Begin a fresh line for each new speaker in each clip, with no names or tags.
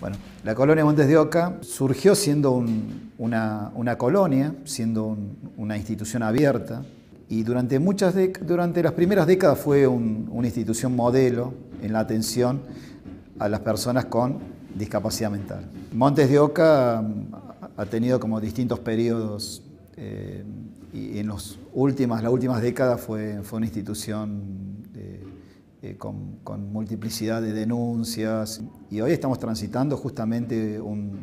Bueno, la colonia Montes de Oca surgió siendo una, colonia, siendo una institución abierta, y durante, muchas durante las primeras décadas fue una institución modelo en la atención a las personas con discapacidad mental. Montes de Oca mm, ha tenido como distintos periodos eh, y en últimas, las últimas décadas fue, fue una institución eh, con, multiplicidad de denuncias. Y hoy estamos transitando justamente un,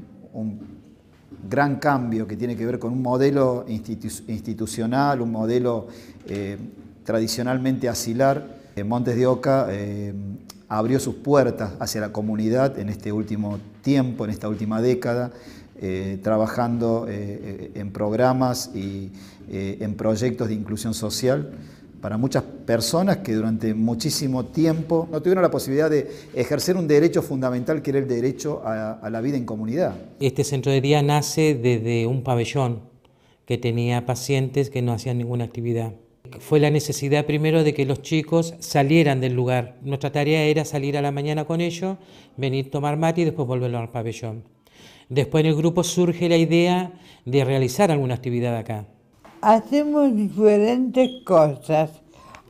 gran cambio que tiene que ver con un modelo institucional, un modelo eh, tradicionalmente asilar. Eh, Montes de Oca abrió sus puertas hacia la comunidad en este último tiempo, en esta última década. trabajando en programas y en proyectos de inclusión social para muchas personas que durante muchísimo tiempo no tuvieron la posibilidad de ejercer un derecho fundamental que era el derecho a, la vida en comunidad.
Este centro de día nace desde un pabellón que tenía pacientes que no hacían ninguna actividad. Fue la necesidad primero de que los chicos salieran del lugar. Nuestra tarea era salir a la mañana con ellos, venir a tomar mate y después volverlo al pabellón. Después en el grupo surge la idea de realizar alguna actividad acá.
Hacemos diferentes cosas.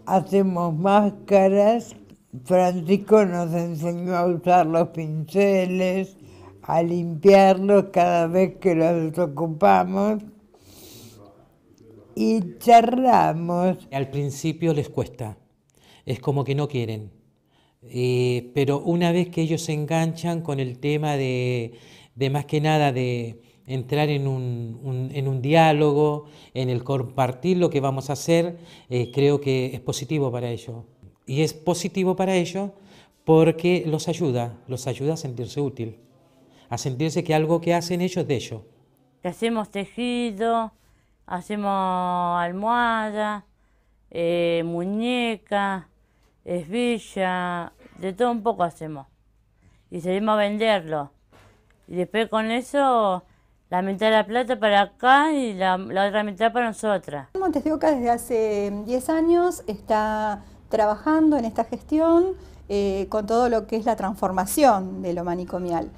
Hacemos máscaras. Francisco nos enseñó a usar los pinceles, a limpiarlos cada vez que los ocupamos y charlamos.
Al principio les cuesta, es como que no quieren, eh, pero una vez que ellos se enganchan con el tema de más que nada de, entrar en un, diálogo, en el compartir lo que vamos a hacer, eh, creo que es positivo para ellos. Y es positivo para ellos porque los ayuda, los ayuda a sentirse útil, a sentirse que algo que hacen ellos es de ellos.
Hacemos tejido, hacemos almohada, eh, muñeca, esvilla, de todo un poco hacemos. Y seguimos a venderlo. Y después con eso la mitad de la plata para acá y la, otra mitad para nosotras.
Montes de Oca desde hace 10 años está trabajando en esta gestión eh, con todo lo que es la transformación de lo manicomial.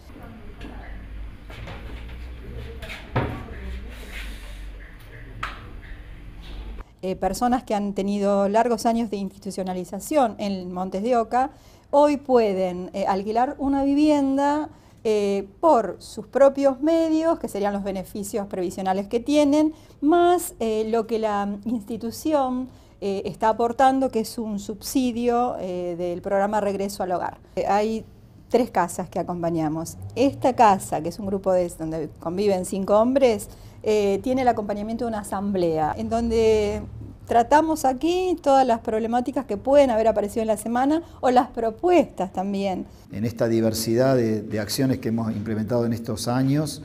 Eh, personas que han tenido largos años de institucionalización en Montes de Oca, hoy pueden eh, alquilar una vivienda eh, por sus propios medios, que serían los beneficios previsionales que tienen, más eh, lo que la institución eh, está aportando, que es un subsidio del programa Regreso al Hogar. hay tres casas que acompañamos. Esta casa, que es un grupo de, donde conviven cinco hombres, tiene el acompañamiento de una asamblea, en donde tratamos aquí todas las problemáticas que pueden haber aparecido en la semana o las propuestas también.
En esta diversidad de, acciones que hemos implementado en estos años,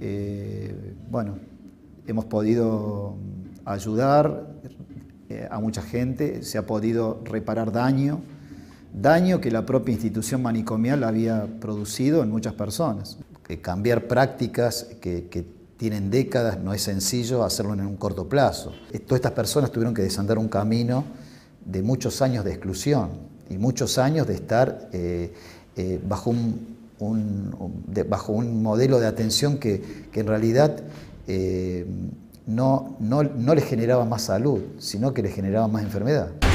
eh, bueno, hemos podido ayudar eh, a mucha gente, se ha podido reparar daño, daño que la propia institución manicomial había producido en muchas personas. que cambiar prácticas que tienen décadas, no es sencillo hacerlo en un corto plazo. Eh, todas estas personas tuvieron que desandar un camino de muchos años de exclusión y muchos años de estar eh, eh, bajo, un, modelo de atención que, en realidad no les generaba más salud, sino que les generaba más enfermedad.